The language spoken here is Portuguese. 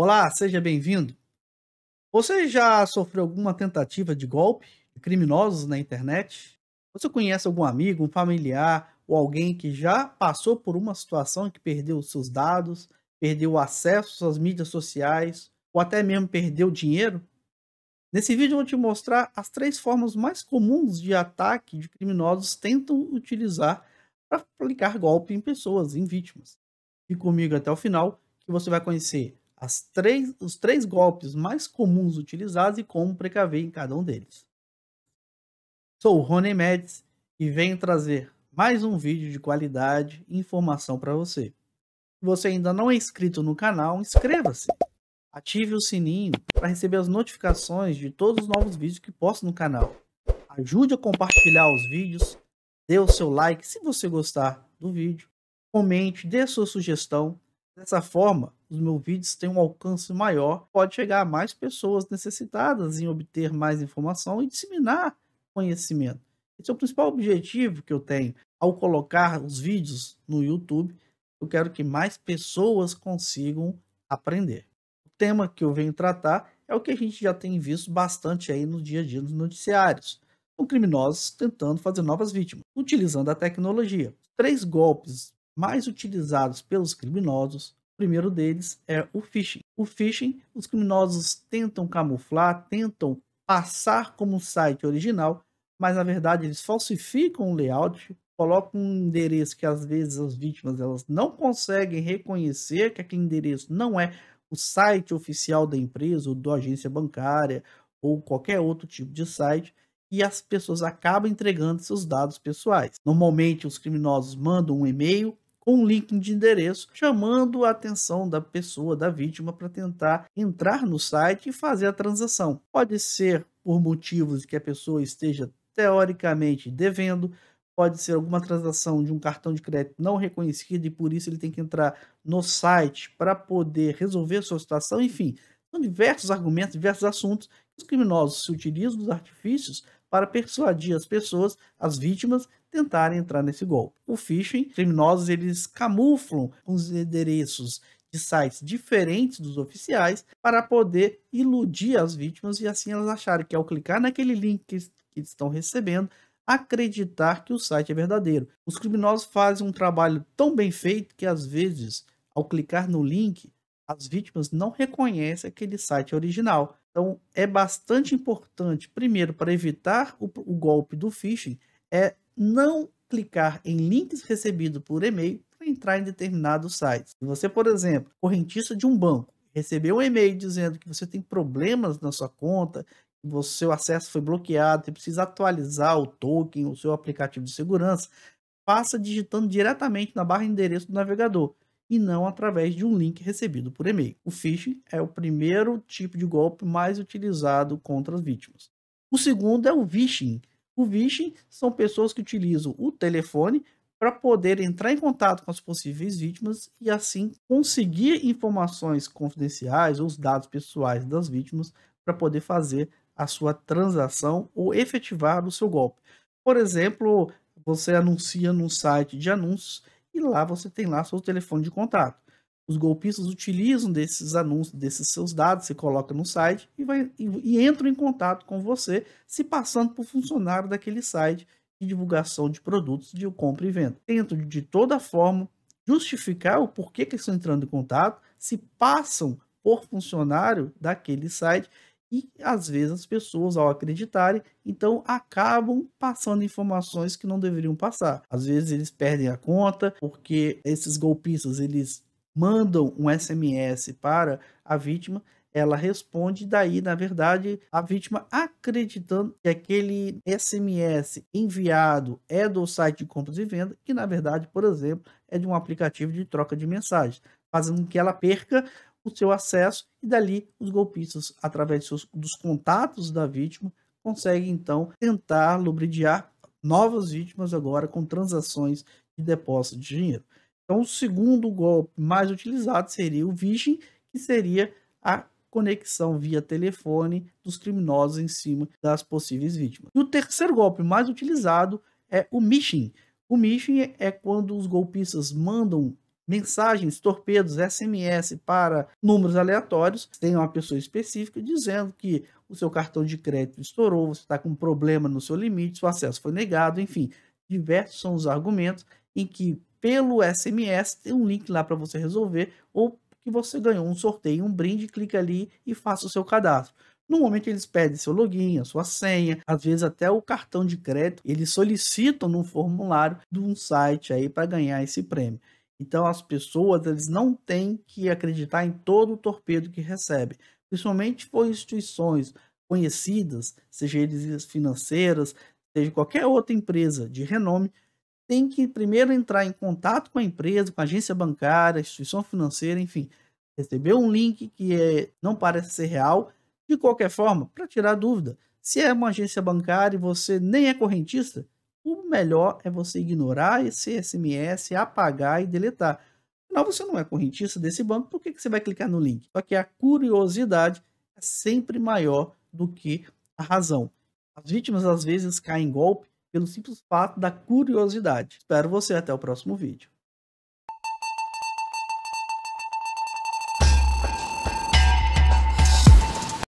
Olá, seja bem-vindo. Você já sofreu alguma tentativa de golpe de criminosos na internet? Você conhece algum amigo, um familiar ou alguém que já passou por uma situação que perdeu seus dados, perdeu acesso às mídias sociais ou até mesmo perdeu dinheiro? Nesse vídeo eu vou te mostrar as três formas mais comuns de ataque de criminosos tentam utilizar para aplicar golpe em pessoas, em vítimas. Fique comigo até o final que você vai conhecer as três, os três golpes mais comuns utilizados e como precaver em cada um deles. Sou o Rony Médici e venho trazer mais um vídeo de qualidade e informação para você. Se você ainda não é inscrito no canal, inscreva-se. Ative o sininho para receber as notificações de todos os novos vídeos que posto no canal. Ajude a compartilhar os vídeos, dê o seu like se você gostar do vídeo, comente, dê sua sugestão Dessa forma, os meus vídeos têm um alcance maior, pode chegar a mais pessoas necessitadas em obter mais informação e disseminar conhecimento. Esse é o principal objetivo que eu tenho ao colocar os vídeos no YouTube. Eu quero que mais pessoas consigam aprender. O tema que eu venho tratar é o que a gente já tem visto bastante aí no dia a dia nos noticiários. São criminosos tentando fazer novas vítimas, utilizando a tecnologia. Três golpes mais utilizados pelos criminosos. O primeiro deles é o phishing. O phishing, os criminosos tentam camuflar, tentam passar como um site original, mas na verdade eles falsificam o layout, colocam um endereço que às vezes as vítimas elas não conseguem reconhecer que aquele endereço não é o site oficial da empresa ou da agência bancária ou qualquer outro tipo de site e as pessoas acabam entregando seus dados pessoais. Normalmente os criminosos mandam um e-mail um link de endereço chamando a atenção da pessoa, da vítima, para tentar entrar no site e fazer a transação. Pode ser por motivos que a pessoa esteja teoricamente devendo, pode ser alguma transação de um cartão de crédito não reconhecido e por isso ele tem que entrar no site para poder resolver a sua situação, enfim. São diversos argumentos, diversos assuntos que os criminosos se utilizam dos artifícios para persuadir as pessoas, as vítimas, tentarem entrar nesse golpe. O phishing, criminosos eles camuflam os endereços de sites diferentes dos oficiais para poder iludir as vítimas e assim elas acharem que ao clicar naquele link que estão recebendo, acreditar que o site é verdadeiro. Os criminosos fazem um trabalho tão bem feito que às vezes, ao clicar no link, as vítimas não reconhecem aquele site original. Então, é bastante importante, primeiro, para evitar o, o golpe do phishing, é não clicar em links recebidos por e-mail para entrar em determinados sites. Se você, por exemplo, correntista de um banco, recebeu um e-mail dizendo que você tem problemas na sua conta, que o seu acesso foi bloqueado, você precisa atualizar o token, o seu aplicativo de segurança, passa digitando diretamente na barra de endereço do navegador e não através de um link recebido por e-mail. O phishing é o primeiro tipo de golpe mais utilizado contra as vítimas. O segundo é o vishing, o vishing são pessoas que utilizam o telefone para poder entrar em contato com as possíveis vítimas e assim conseguir informações confidenciais ou os dados pessoais das vítimas para poder fazer a sua transação ou efetivar o seu golpe. Por exemplo, você anuncia num site de anúncios e lá você tem lá seu telefone de contato. Os golpistas utilizam desses anúncios, desses seus dados, você coloca no site e, vai, e, e entram em contato com você, se passando por funcionário daquele site de divulgação de produtos de compra e venda. Tentam, de toda forma, justificar o porquê que estão entrando em contato, se passam por funcionário daquele site e às vezes as pessoas, ao acreditarem, então acabam passando informações que não deveriam passar. Às vezes eles perdem a conta porque esses golpistas eles mandam um SMS para a vítima, ela responde, daí, na verdade, a vítima acreditando que aquele SMS enviado é do site de compras e venda, que na verdade, por exemplo, é de um aplicativo de troca de mensagens, fazendo com que ela perca o seu acesso e dali os golpistas, através dos, dos contatos da vítima, conseguem então tentar lubridiar novas vítimas agora com transações de depósito de dinheiro. Então, o segundo golpe mais utilizado seria o phishing, que seria a conexão via telefone dos criminosos em cima das possíveis vítimas. E o terceiro golpe mais utilizado é o phishing. O phishing é quando os golpistas mandam mensagens, torpedos, SMS para números aleatórios, tem uma pessoa específica dizendo que o seu cartão de crédito estourou, você está com um problema no seu limite, seu acesso foi negado, enfim, diversos são os argumentos em que pelo SMS, tem um link lá para você resolver, ou que você ganhou um sorteio, um brinde, clica ali e faça o seu cadastro. No momento eles pedem seu login, a sua senha, às vezes até o cartão de crédito, eles solicitam num formulário de um site aí para ganhar esse prêmio. Então as pessoas eles não têm que acreditar em todo o torpedo que recebem, principalmente por instituições conhecidas, seja eles financeiras, seja qualquer outra empresa de renome, tem que primeiro entrar em contato com a empresa, com a agência bancária, instituição financeira, enfim, receber um link que é, não parece ser real, de qualquer forma, para tirar dúvida. Se é uma agência bancária e você nem é correntista, o melhor é você ignorar esse SMS, apagar e deletar. Afinal, você não é correntista desse banco, por que, que você vai clicar no link? Só que a curiosidade é sempre maior do que a razão. As vítimas às vezes caem em golpe pelo simples fato da curiosidade. Espero você até o próximo vídeo.